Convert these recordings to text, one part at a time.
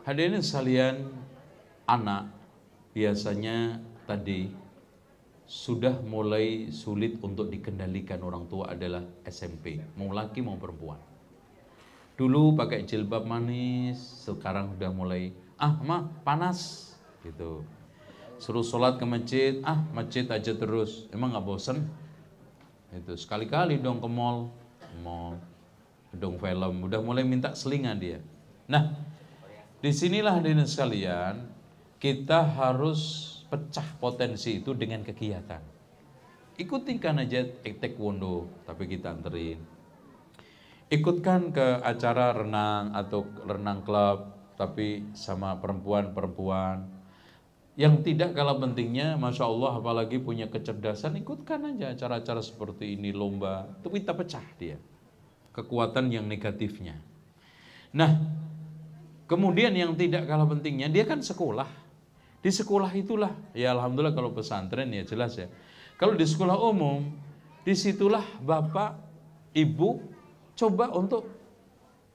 Hadirin salian anak biasanya tadi sudah mulai sulit untuk dikendalikan orang tua adalah SMP, mau laki mau perempuan. Dulu pakai jilbab manis, sekarang sudah mulai, ah ma panas, gitu. Suruh sholat ke masjid, ah masjid aja terus, emang nggak bosen? Itu sekali-kali dong ke mall, mall, dong film, udah mulai minta selingan dia. Nah, Disinilah hadirin sekalian, kita harus pecah potensi itu dengan kegiatan. kan aja taekwondo, tapi kita anterin. Ikutkan ke acara renang atau renang klub, tapi sama perempuan-perempuan. Yang tidak kalah pentingnya, Masya Allah apalagi punya kecerdasan, ikutkan aja acara-acara seperti ini, lomba. tapi kita pecah dia. Kekuatan yang negatifnya. Nah, Kemudian yang tidak kalah pentingnya, dia kan sekolah. Di sekolah itulah, ya Alhamdulillah kalau pesantren ya jelas ya. Kalau di sekolah umum, disitulah bapak, ibu, coba untuk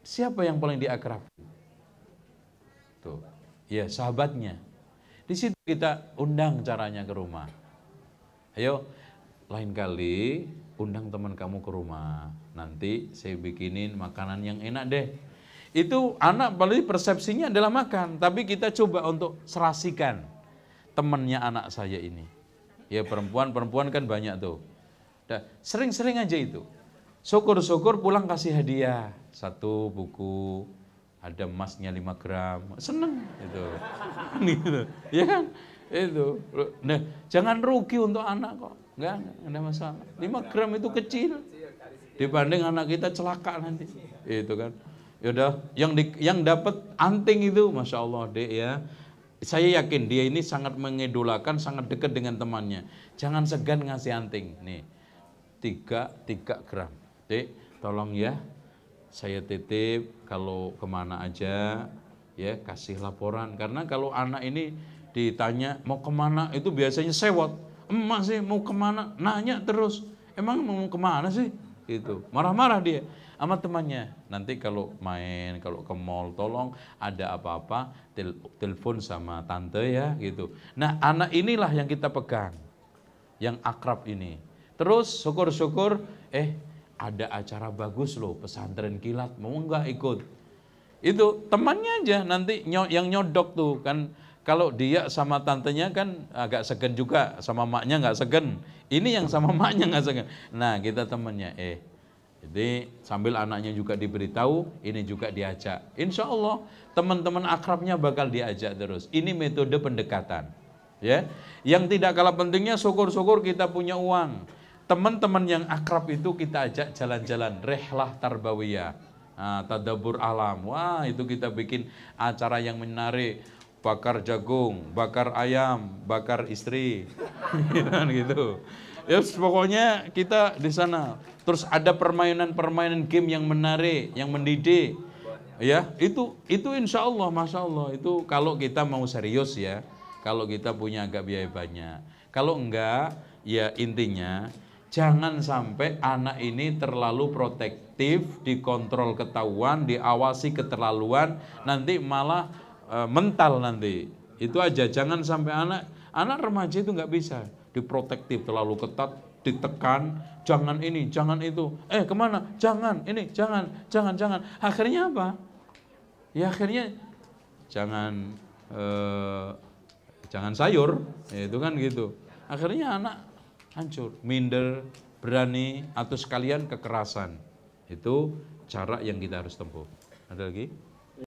siapa yang paling diakrab. Tuh, ya sahabatnya. Di situ kita undang caranya ke rumah. Ayo, lain kali undang teman kamu ke rumah. Nanti saya bikinin makanan yang enak deh itu anak paling persepsinya adalah makan, tapi kita coba untuk serasikan temannya anak saya ini. Ya perempuan-perempuan kan banyak tuh. Sering-sering aja itu. Syukur-syukur pulang kasih hadiah. Satu buku, ada emasnya lima gram. Seneng itu. gitu. Ya kan? Itu. Nah, jangan rugi untuk anak kok. Enggak, ada masalah. lima gram itu kecil. Dibanding anak kita celaka nanti. Itu kan. Yaudah, yang di, yang dapat anting itu, masya Allah dek ya. Saya yakin dia ini sangat mengidolakan, sangat dekat dengan temannya. Jangan segan ngasih anting. Nih, tiga tiga gram. Dek, tolong ya, saya titip kalau kemana aja ya kasih laporan. Karena kalau anak ini ditanya mau kemana itu biasanya sewot. Emak sih mau kemana? Nanya terus. Emang mau kemana sih? itu marah-marah dia sama temannya nanti kalau main kalau ke mall tolong ada apa-apa tel telepon sama tante ya gitu nah anak inilah yang kita pegang yang akrab ini terus syukur-syukur eh ada acara bagus loh pesantren kilat mau nggak ikut itu temannya aja nanti yang nyodok tuh kan kalau dia sama tantenya kan agak segen juga, sama maknya nggak segen. Ini yang sama maknya nggak segen. Nah kita temennya, eh. Jadi sambil anaknya juga diberitahu, ini juga diajak. Insya Allah teman-teman akrabnya bakal diajak terus. Ini metode pendekatan. Ya, yang tidak kalah pentingnya syukur-syukur kita punya uang. Teman-teman yang akrab itu kita ajak jalan-jalan, rehlah tarbawiyah. Nah, tadabur alam. Wah, itu kita bikin acara yang menarik bakar jagung, bakar ayam, bakar istri, gitu, kan, gitu. Ya pokoknya kita di sana. Terus ada permainan-permainan game yang menarik, yang mendidik. Ya, itu itu insya Allah, masya Allah itu kalau kita mau serius ya, kalau kita punya agak biaya banyak. Kalau enggak, ya intinya jangan sampai anak ini terlalu protektif, dikontrol ketahuan, diawasi keterlaluan, nanti malah Eh, mental nanti. Itu aja, jangan sampai anak anak remaja itu nggak bisa diprotektif terlalu ketat, ditekan, jangan ini, jangan itu. Eh kemana? Jangan ini, jangan, jangan, jangan. Akhirnya apa? Ya akhirnya jangan eh, jangan sayur, ya, itu kan gitu. Akhirnya anak hancur, minder, berani atau sekalian kekerasan. Itu cara yang kita harus tempuh. Ada lagi?